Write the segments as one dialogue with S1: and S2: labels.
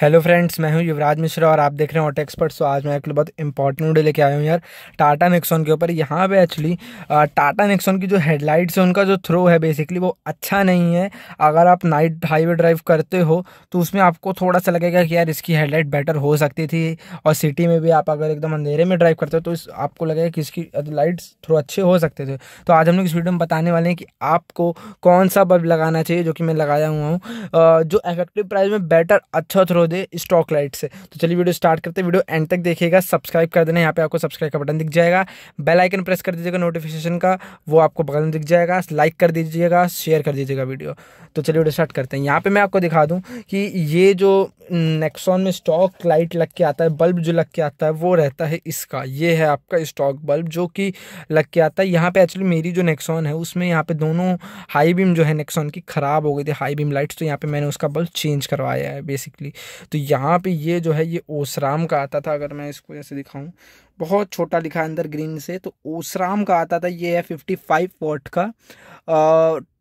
S1: hello friends मैं हूं युवराज मिश्रा और आप देख रहे हैं ऑटो एक्सपर्ट सो आज मैं एक बहुत इंपॉर्टेंट वीडियो लेके आया हूं यार टाटा नेक्सॉन के ऊपर यहाँ पे एक्चुअली टाटा नेक्सॉन की जो हेडलाइट्स है उनका जो थ्रो है बेसिकली वो अच्छा नहीं है अगर आप नाइट हाईवे ड्राइव करते हो तो उसमें आपको थोड़ा सा लगेगा कि यार इसकी हेडलाइट बेटर हो सकती थी और सिटी में भी आप अगर एकदम अंधेरे में ड्राइव करते हो तो इस आपको लगेगा कि इसकी लाइट्स थ्रो अच्छे हो सकते थे तो आज हम लोग इस वीडियो में बताने वाले हैं कि आपको कौन सा बल्ब लगाना चाहिए जो कि मैं लगाया हुआ हूँ जो इफेक्टिव प्राइस में बेटर अच्छा थ्रो हो जाए स्टॉक लाइट से तो चलिए वीडियो स्टार्ट करते हैं वीडियो एंड तक देखिएगा सब्सक्राइब कर देना यहाँ पे आपको सब्सक्राइब का बटन दिख जाएगा बेल आइकन प्रेस कर दीजिएगा नोटिफिकेशन का वो आपको बगल में दिख जाएगा लाइक कर दीजिएगा शेयर कर दीजिएगा वीडियो तो चलिए वीडियो स्टार्ट करते हैं यहाँ पर मैं आपको दिखा दूँ कि ये जो नेक्सॉन में स्टॉक लाइट लग के आता है बल्ब जो लग के आता है वो रहता है इसका ये है आपका स्टॉक बल्ब जो कि लग के आता है यहाँ पे एक्चुअली मेरी जो नेक्सॉन है उसमें यहाँ पे दोनों हाई बीम जो है नेक्सॉन की ख़राब हो गई थी हाई बीम लाइट्स तो यहाँ पे मैंने उसका बल्ब चेंज करवाया है बेसिकली तो यहाँ पर ये जो है ये ओसराम का आता था अगर मैं इसको ऐसे दिखाऊँ बहुत छोटा लिखा है अंदर ग्रीन से तो ओसराम का आता था ये है फिफ्टी फाइव वॉट का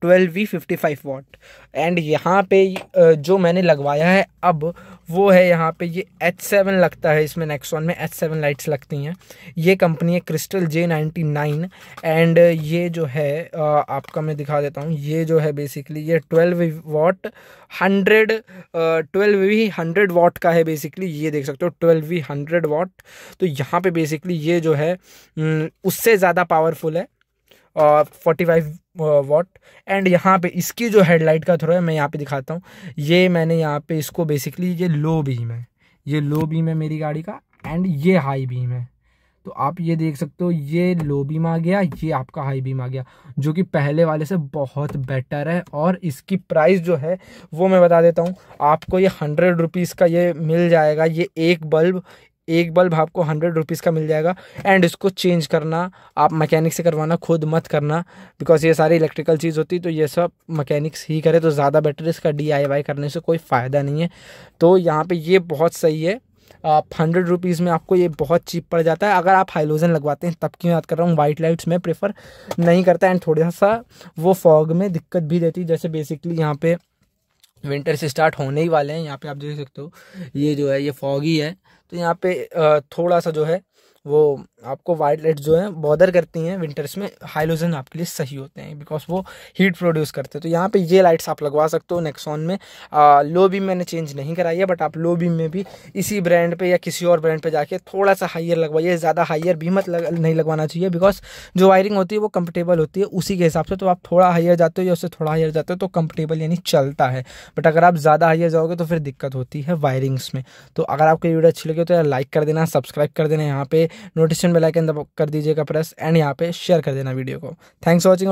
S1: twelve V fifty five watt and यहाँ पे जो मैंने लगवाया है अब वो है यहाँ पे ये एच सेवन लगता है इसमें नेक्सॉन में एच सेवन लाइट्स लगती हैं ये कंपनी है crystal J ninety nine and ये जो है आपका मैं दिखा देता हूँ ये जो है बेसिकली ये twelve watt hundred twelve V hundred watt का है बेसिकली ये देख सकते हो ट्वेल्व वी हंड्रेड वाट तो यहाँ पे बेसिकली ये जो है उससे ज़्यादा पावरफुल है फोर्टी फाइव वॉट एंड यहाँ पे इसकी जो हेडलाइट का थोड़ा मैं यहाँ पे दिखाता हूँ ये मैंने यहाँ पे इसको बेसिकली ये लो बीम है ये लो बीम है मेरी गाड़ी का एंड ये हाई बीम है तो आप ये देख सकते हो ये लो बीम आ गया ये आपका हाई बीम आ गया जो कि पहले वाले से बहुत बेटर है और इसकी प्राइस जो है वो मैं बता देता हूँ आपको ये हंड्रेड रुपीज़ का ये मिल जाएगा ये एक बल्ब एक बल्ब आपको हंड्रेड रुपीज़ का मिल जाएगा एंड इसको चेंज करना आप मैकेनिक से करवाना खुद मत करना बिकॉज ये सारी इलेक्ट्रिकल चीज़ होती तो ये सब मैकेनिक्स ही करे तो ज़्यादा बेटर इसका डी करने से कोई फ़ायदा नहीं है तो यहाँ पर ये बहुत सही है आप हंड्रेड रुपीज़ में आपको ये बहुत चीप पड़ जाता है अगर आप हाइलोजन लगवाते हैं तब की बात कर रहा हूँ वाइट लाइट्स में प्रेफर नहीं करता एंड थोड़ा सा वो फॉग में दिक्कत भी देती जैसे बेसिकली यहाँ पे विंटर से स्टार्ट होने ही वाले हैं यहाँ पे आप देख सकते हो ये जो है ये फॉग ही है यहाँ पे थोड़ा सा जो है वो आपको वाइट लाइट जो है बॉदर करती हैं विंटर्स में हाइलोजन आपके लिए सही होते हैं बिकॉज वो हीट प्रोड्यूस करते हैं तो यहाँ पे ये लाइट्स आप लगवा सकते हो नेक्सॉन में आ, लो बीम मैंने चेंज नहीं कराई है बट आप लो बीम में भी इसी ब्रांड पे या किसी और ब्रांड पे जाके थोड़ा सा हाइयर लगवाइए ज़्यादा हाइयर भी मत लग, नहीं लगवाना चाहिए बिकॉज जो वायरिंग होती है वो कम्फर्टेबल होती है उसी के हिसाब से तो आप थोड़ा हाइयर जाते हो या उससे थोड़ा हाइयर जाते हो तो कम्फर्टेबल यानी चलता है बट अगर आप ज़्यादा हाइयर जाओगे तो फिर दिक्कत होती है वायरिंग्स में तो अगर आपको वीडियो अच्छी लगे तो यार लाइक कर देना सब्सक्राइब कर देना यहाँ पर नोटिफिकेशन बेल आइकन कर दीजिएगा प्रेस एंड यहाँ पे शेयर कर देना वीडियो को थैंक्स वॉचिंग